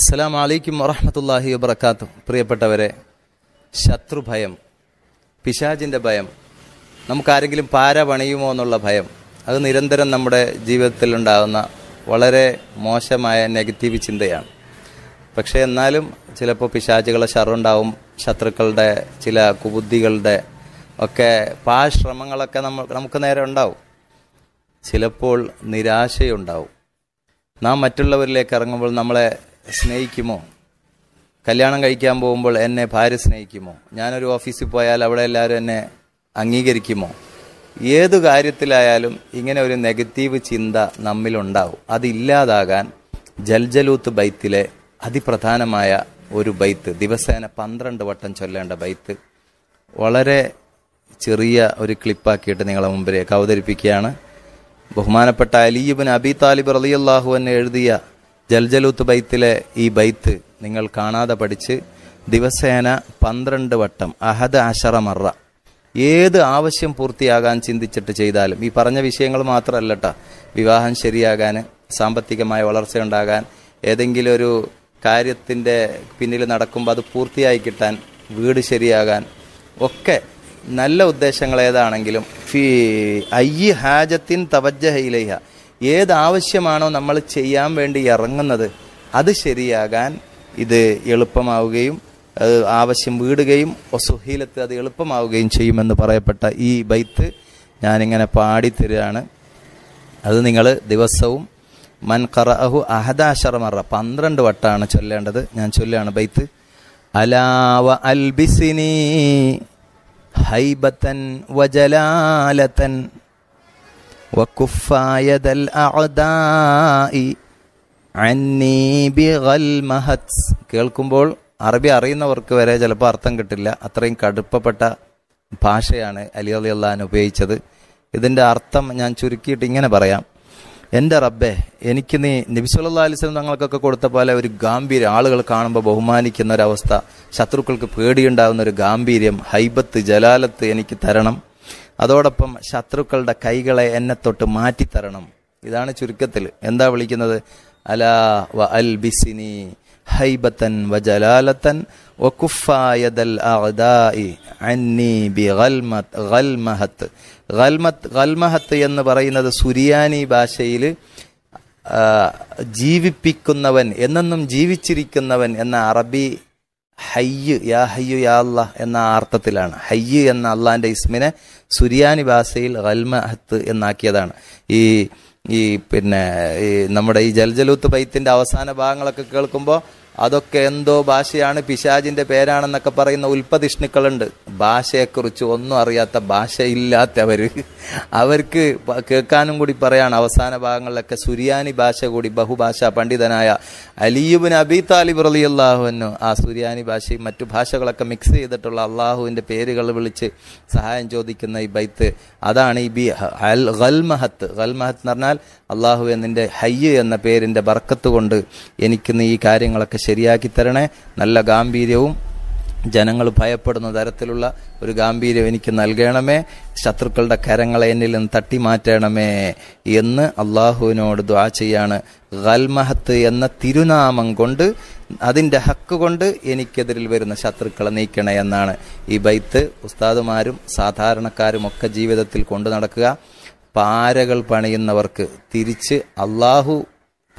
അസ്സലാം അലൈക്കും വറഹമത്തല്ലാഹി വബർക്കാത്തു പ്രിയപ്പെട്ടവരെ ശത്രുഭയം പിശാചിൻ്റെ ഭയം നമുക്കാരെങ്കിലും പാര പണിയുമോ എന്നുള്ള ഭയം അത് നിരന്തരം നമ്മുടെ ജീവിതത്തിൽ ഉണ്ടാകുന്ന വളരെ മോശമായ നെഗറ്റീവ് ചിന്തയാണ് പക്ഷേ എന്നാലും ചിലപ്പോൾ പിശാചികളെ ശറുണ്ടാവും ശത്രുക്കളുടെ ചില കുബുദ്ധികളുടെ ഒക്കെ പാശ്രമങ്ങളൊക്കെ നമ്മൾ നമുക്ക് നേരെ ഉണ്ടാവും ചിലപ്പോൾ നിരാശയുണ്ടാവും നാം മറ്റുള്ളവരിലേക്ക് ഇറങ്ങുമ്പോൾ നമ്മളെ സ്നേഹിക്കുമോ കല്യാണം കഴിക്കാൻ പോകുമ്പോൾ എന്നെ ഭാര്യ സ്നേഹിക്കുമോ ഞാനൊരു ഓഫീസിൽ പോയാൽ അവിടെ എല്ലാവരും എന്നെ അംഗീകരിക്കുമോ ഏതു കാര്യത്തിലായാലും ഇങ്ങനെ ഒരു നെഗറ്റീവ് ചിന്ത നമ്മിലുണ്ടാവും അതില്ലാതാകാൻ ജൽജലൂത്ത് ബൈത്തിലെ അതിപ്രധാനമായ ഒരു ബൈത്ത് ദിവസേന പന്ത്രണ്ട് വട്ടം ചൊല്ലേണ്ട ബൈത്ത് വളരെ ചെറിയ ഒരു ക്ലിപ്പാക്കിയിട്ട് നിങ്ങളെ മുമ്പിലേക്ക് അവതരിപ്പിക്കുകയാണ് ബഹുമാനപ്പെട്ട അലിയുബിൻ അബി താലിബ് റലിയല്ലാഹു എന്നെ എഴുതിയ ജൽജലൂത്ത് ബൈത്തിലെ ഈ ബൈത്ത് നിങ്ങൾ കാണാതെ പഠിച്ച് ദിവസേന പന്ത്രണ്ട് വട്ടം അഹദ് അഷറ മറ ഏത് ആവശ്യം പൂർത്തിയാകാൻ ചിന്തിച്ചിട്ട് ചെയ്താലും ഈ പറഞ്ഞ വിഷയങ്ങൾ മാത്രമല്ല കേട്ടോ വിവാഹം ശരിയാകാൻ സാമ്പത്തികമായ വളർച്ച ഉണ്ടാകാൻ ഏതെങ്കിലും ഒരു കാര്യത്തിൻ്റെ പിന്നിൽ നടക്കുമ്പോൾ അത് പൂർത്തിയായി കിട്ടാൻ വീട് ശരിയാകാൻ ഒക്കെ നല്ല ഉദ്ദേശങ്ങൾ ഏതാണെങ്കിലും ഫീ അയ്യ ഹാജത്തിൻ തവജ്ജ ഇലൈഹ ഏതാവശ്യമാണോ നമ്മൾ ചെയ്യാൻ വേണ്ടി ഇറങ്ങുന്നത് അത് ശരിയാകാൻ ഇത് എളുപ്പമാവുകയും ആവശ്യം വീടുകയും ഒസുഹീലത്ത് അത് എളുപ്പമാവുകയും ചെയ്യുമെന്ന് പറയപ്പെട്ട ഈ ബൈത്ത് ഞാനിങ്ങനെ പാടിത്തരുകയാണ് അത് നിങ്ങൾ ദിവസവും മൻ കറഹു അഹദാശറമറ പന്ത്രണ്ട് വട്ടമാണ് ചൊല്ലേണ്ടത് ഞാൻ ചൊല്ലുകയാണ് ബൈത്ത് അലാവ അൽബിസിനി ഹൈബത്തൻ വജലാലത്തൻ وكفايد الأعداء അന്നീ ബിഗൽ മഹത്സ് കേൾക്കുമ്പോൾ അറബി അറിയുന്നവർക്ക് വരെ ചിലപ്പോൾ അർത്ഥം കിട്ടില്ല അത്രയും കടുപ്പപ്പെട്ട ഭാഷയാണ് അലി അലി അള്ളഹാൻ ഉപയോഗിച്ചത് ഇതിൻ്റെ അർത്ഥം ഞാൻ ചുരുക്കിയിട്ട് ഇങ്ങനെ പറയാം എൻ്റെ റബ്ബെ എനിക്ക് നീ നബിസുല്ലാ അലിസ്ലം തങ്ങൾക്കൊക്കെ കൊടുത്ത പോലെ ഒരു ഗാംഭീര്യം ആളുകൾ കാണുമ്പോൾ ബഹുമാനിക്കുന്ന ഒരവസ്ഥ ശത്രുക്കൾക്ക് പേടിയുണ്ടാകുന്ന ഒരു ഗാംഭീര്യം ഹൈബത്ത് ജലാലത്ത് എനിക്ക് തരണം അതോടൊപ്പം ശത്രുക്കളുടെ കൈകളെ എന്നെ തൊട്ട് മാറ്റിത്തരണം ഇതാണ് ചുരുക്കത്തിൽ എന്താ വിളിക്കുന്നത് അലാ വ അൽ ബിസിനി ഹൈബത്തൻ വ ജലാലത്തൻ വ അന്നി ബി ഗൽമഹത്ത് എന്ന് പറയുന്നത് സുരിയാനി ഭാഷയിൽ ജീവിപ്പിക്കുന്നവൻ എന്നെന്നും ജീവിച്ചിരിക്കുന്നവൻ എന്ന അറബി ഹയ്യ് യാ ഹയ്യു യാ അല്ല എന്ന അർത്ഥത്തിലാണ് ഹയ്യ് എന്ന അള്ളാഹിൻ്റെ ഇസ്മിനെ സുരിയാനി ഭാഷയിൽ റൽമഹത്ത് എന്നാക്കിയതാണ് ഈ ഈ പിന്നെ ഈ നമ്മുടെ ഈ ജൽജലൂത്ത് ബൈത്തിൻ്റെ അവസാന ഭാഗങ്ങളൊക്കെ കേൾക്കുമ്പോൾ അതൊക്കെ എന്തോ ഭാഷയാണ് പിശാജിന്റെ പേരാണെന്നൊക്കെ പറയുന്ന ഉൽപ്പതിഷ്ണുക്കളുണ്ട് ഭാഷയെക്കുറിച്ച് ഒന്നും അറിയാത്ത ഭാഷയില്ലാത്തവർ അവർക്ക് കേൾക്കാനും കൂടി പറയാണ് അവസാന ഭാഗങ്ങളിലൊക്കെ സുരിയാനി ഭാഷ കൂടി ബഹുഭാഷാ പണ്ഡിതനായ അലിയുബിൻ അബി താലിബ് അലി അള്ളാഹുവിനോ ആ സുരിയാനി ഭാഷയും മറ്റു ഭാഷകളൊക്കെ മിക്സ് ചെയ്തിട്ടുള്ള അള്ളാഹുവിൻ്റെ പേരുകൾ വിളിച്ച് സഹായം ചോദിക്കുന്ന ഈ ബൈത്ത് അതാണ് ഈ ബി ഗൽമഹത്ത് ഗൽമഹത്ത് എന്ന് പറഞ്ഞാൽ അള്ളാഹു എന്നിൻ്റെ ഹയ്യ് എന്ന പേരിൻ്റെ ബർക്കത്ത് കൊണ്ട് എനിക്ക് ഈ കാര്യങ്ങളൊക്കെ ശരിയാക്കി തരണേ നല്ല ഗാംഭീര്യവും ജനങ്ങൾ ഭയപ്പെടുന്ന തരത്തിലുള്ള ഒരു ഗാംഭീര്യം എനിക്ക് നൽകണമേ ശത്രുക്കളുടെ കരങ്ങളെ എന്നിൽ നിന്ന് തട്ടി മാറ്റണമേ എന്ന് അള്ളാഹുവിനോട് ദ്വാ ചെയ്യാണ് ഖൽമഹത്ത് എന്ന തിരുനാമം കൊണ്ട് അതിൻ്റെ ഹക്ക് കൊണ്ട് എനിക്കെതിരിൽ വരുന്ന ശത്രുക്കളെ നീക്കണേ എന്നാണ് ഈ ബൈത്ത് ഉസ്താദുമാരും സാധാരണക്കാരും ഒക്കെ ജീവിതത്തിൽ കൊണ്ടു നടക്കുക പാരകൾ പണിയുന്നവർക്ക് തിരിച്ച് അള്ളാഹു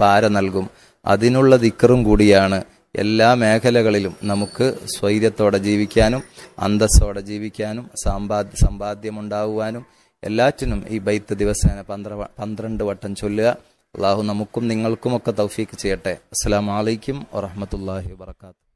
പാര നൽകും അതിനുള്ള ദിക്കറും കൂടിയാണ് എല്ലാ മേഖലകളിലും നമുക്ക് സ്വൈര്യത്തോടെ ജീവിക്കാനും അന്തസ്സോടെ ജീവിക്കാനും സമ്പാദ്യ സമ്പാദ്യമുണ്ടാകുവാനും എല്ലാറ്റിനും ഈ ബൈത്ത് ദിവസേന പന്ത്ര പന്ത്രണ്ട് വട്ടം ചൊല്ലുക അള്ളാഹു നമുക്കും നിങ്ങൾക്കുമൊക്കെ തൗഫീക്ക് ചെയ്യട്ടെ അസ്സാം വലൈക്കും വറഹമത്തല്ലാഹി വാത്തു